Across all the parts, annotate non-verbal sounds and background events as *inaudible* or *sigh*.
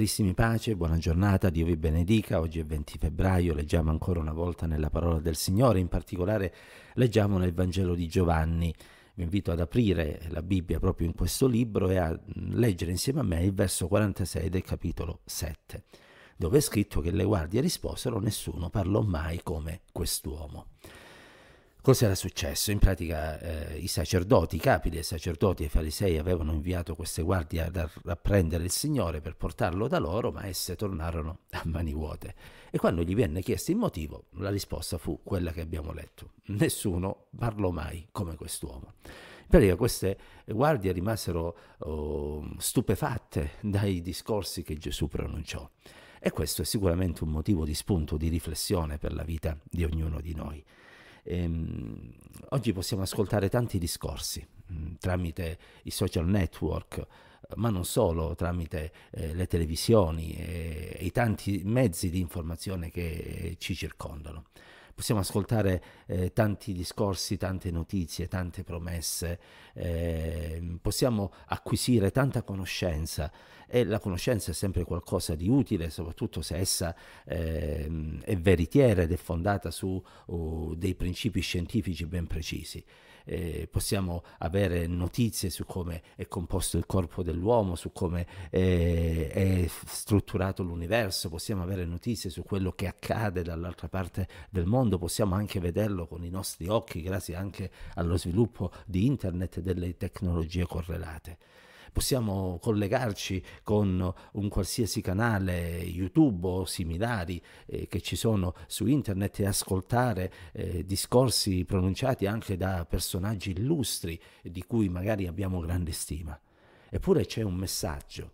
Carissimi pace, buona giornata, Dio vi benedica. Oggi è 20 febbraio, leggiamo ancora una volta nella parola del Signore, in particolare leggiamo nel Vangelo di Giovanni. Vi invito ad aprire la Bibbia proprio in questo libro e a leggere insieme a me il verso 46 del capitolo 7, dove è scritto che le guardie risposero nessuno parlò mai come quest'uomo cosa era successo? In pratica eh, i sacerdoti, i capi dei sacerdoti e i farisei avevano inviato queste guardie ad apprendere il Signore per portarlo da loro, ma esse tornarono *laughs* a mani vuote. E quando gli venne chiesto il motivo, la risposta fu quella che abbiamo letto. Nessuno parlò mai come quest'uomo. In pratica queste guardie rimasero oh, stupefatte dai discorsi che Gesù pronunciò. E questo è sicuramente un motivo di spunto, di riflessione per la vita di ognuno di noi ehm, oggi possiamo ascoltare tanti discorsi mh, mm, tramite i social network, ma non solo, tramite eh, le televisioni e, e i tanti mezzi di informazione che ci circondano possiamo ascoltare eh, tanti discorsi, tante notizie, tante promesse, eh, possiamo acquisire tanta conoscenza e la conoscenza è sempre qualcosa di utile, soprattutto se essa eh, è veritiera ed è fondata su uh, dei principi scientifici ben precisi eh, possiamo avere notizie su come è composto il corpo dell'uomo, su come eh, è strutturato l'universo, possiamo avere notizie su quello che accade dall'altra parte del mondo, possiamo anche vederlo con i nostri occhi grazie anche allo sviluppo di internet e delle tecnologie correlate possiamo collegarci con un qualsiasi canale YouTube o similari eh, che ci sono su internet e ascoltare eh, discorsi pronunciati anche da personaggi illustri di cui magari abbiamo grande stima. Eppure c'è un messaggio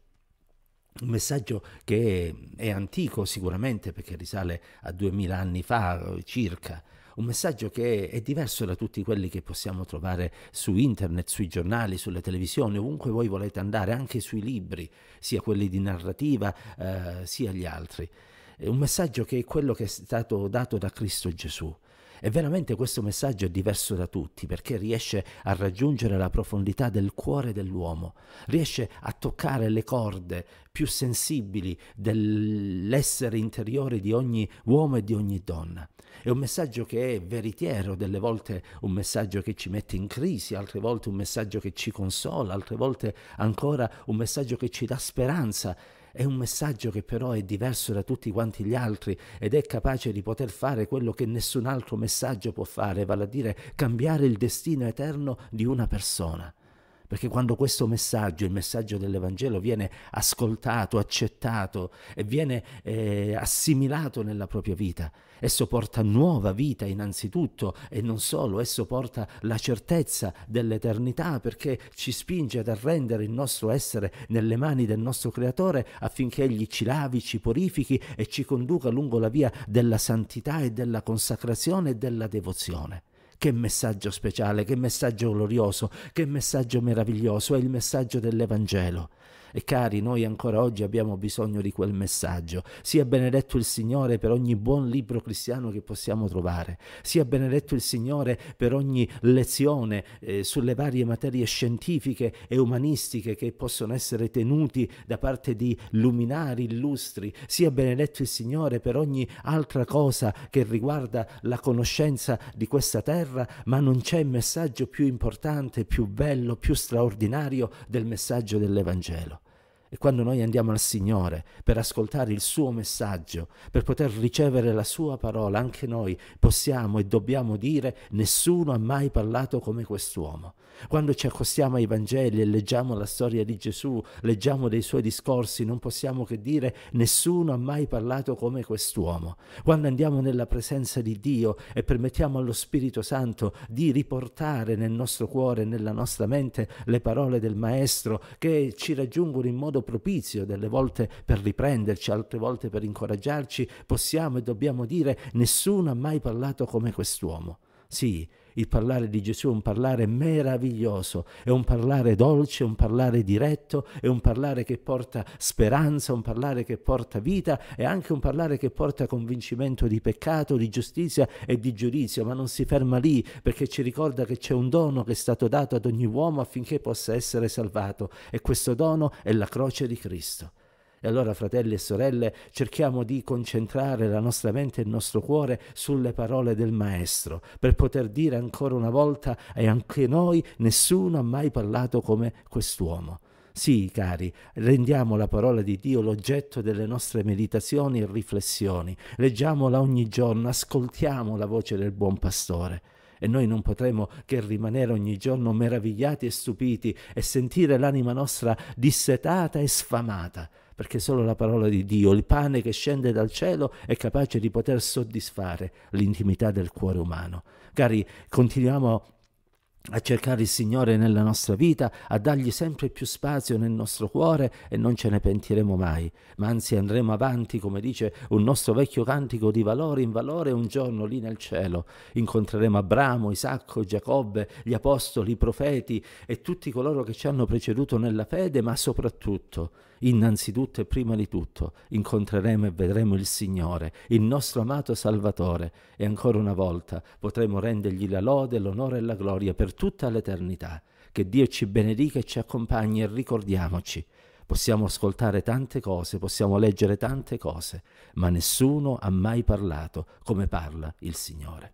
un messaggio che è antico sicuramente perché risale a duemila anni fa eh, circa, un messaggio che è diverso da tutti quelli che possiamo trovare su internet, sui giornali, sulle televisioni, ovunque voi volete andare, anche sui libri, sia quelli di narrativa eh, sia gli altri. È un messaggio che è quello che è stato dato da Cristo Gesù e veramente questo messaggio è diverso da tutti perché riesce a raggiungere la profondità del cuore dell'uomo, riesce a toccare le corde più sensibili dell'essere interiore di ogni uomo e di ogni donna. È un messaggio che è veritiero, delle volte un messaggio che ci mette in crisi, altre volte un messaggio che ci consola, altre volte ancora un messaggio che ci dà speranza è un messaggio che però è diverso da tutti quanti gli altri ed è capace di poter fare quello che nessun altro messaggio può fare, vale a dire cambiare il destino eterno di una persona. Perché quando questo messaggio, il messaggio dell'Evangelo, viene ascoltato, accettato e viene eh, assimilato nella propria vita, esso porta nuova vita innanzitutto e non solo, esso porta la certezza dell'eternità perché ci spinge ad arrendere il nostro essere nelle mani del nostro Creatore affinché Egli ci lavi, ci purifichi e ci conduca lungo la via della santità e della consacrazione e della devozione. Che messaggio speciale, che messaggio glorioso, che messaggio meraviglioso è il messaggio dell'Evangelo. E cari, noi ancora oggi abbiamo bisogno di quel messaggio. Sia benedetto il Signore per ogni buon libro cristiano che possiamo trovare. Sia benedetto il Signore per ogni lezione eh, sulle varie materie scientifiche e umanistiche che possono essere tenuti da parte di luminari illustri. Sia benedetto il Signore per ogni altra cosa che riguarda la conoscenza di questa terra, ma non c'è messaggio più importante, più bello, più straordinario del messaggio dell'Evangelo. E quando noi andiamo al Signore per ascoltare il suo messaggio, per poter ricevere la sua parola, anche noi possiamo e dobbiamo dire nessuno ha mai parlato come quest'uomo. Quando ci accostiamo ai Vangeli e leggiamo la storia di Gesù, leggiamo dei suoi discorsi, non possiamo che dire nessuno ha mai parlato come quest'uomo. Quando andiamo nella presenza di Dio e permettiamo allo Spirito Santo di riportare nel nostro cuore, nella nostra mente le parole del Maestro che ci raggiungono in modo modo propizio, delle volte per riprenderci, altre volte per incoraggiarci, possiamo e dobbiamo dire nessuno ha mai parlato come quest'uomo. Sì, il parlare di Gesù è un parlare meraviglioso, è un parlare dolce, è un parlare diretto, è un parlare che porta speranza, un parlare che porta vita, è anche un parlare che porta convincimento di peccato, di giustizia e di giudizio, ma non si ferma lì perché ci ricorda che c'è un dono che è stato dato ad ogni uomo affinché possa essere salvato e questo dono è la croce di Cristo. E allora, fratelli e sorelle, cerchiamo di concentrare la nostra mente e il nostro cuore sulle parole del Maestro, per poter dire ancora una volta, e anche noi, nessuno ha mai parlato come quest'uomo. Sì, cari, rendiamo la parola di Dio l'oggetto delle nostre meditazioni e riflessioni, leggiamola ogni giorno, ascoltiamo la voce del buon pastore. E noi non potremo che rimanere ogni giorno meravigliati e stupiti e sentire l'anima nostra dissetata e sfamata perché solo la parola di Dio, il pane che scende dal cielo, è capace di poter soddisfare l'intimità del cuore umano. Cari, continuiamo a cercare il Signore nella nostra vita, a dargli sempre più spazio nel nostro cuore e non ce ne pentiremo mai, ma anzi andremo avanti, come dice un nostro vecchio cantico di valore in valore, un giorno lì nel cielo incontreremo Abramo, Isacco, Giacobbe, gli apostoli, i profeti e tutti coloro che ci hanno preceduto nella fede, ma soprattutto, innanzitutto e prima di tutto, incontreremo e vedremo il Signore, il nostro amato Salvatore e ancora una volta potremo rendergli la lode, l'onore e la gloria per tutta l'eternità. Che Dio ci benedica e ci accompagni e ricordiamoci. Possiamo ascoltare tante cose, possiamo leggere tante cose, ma nessuno ha mai parlato come parla il Signore.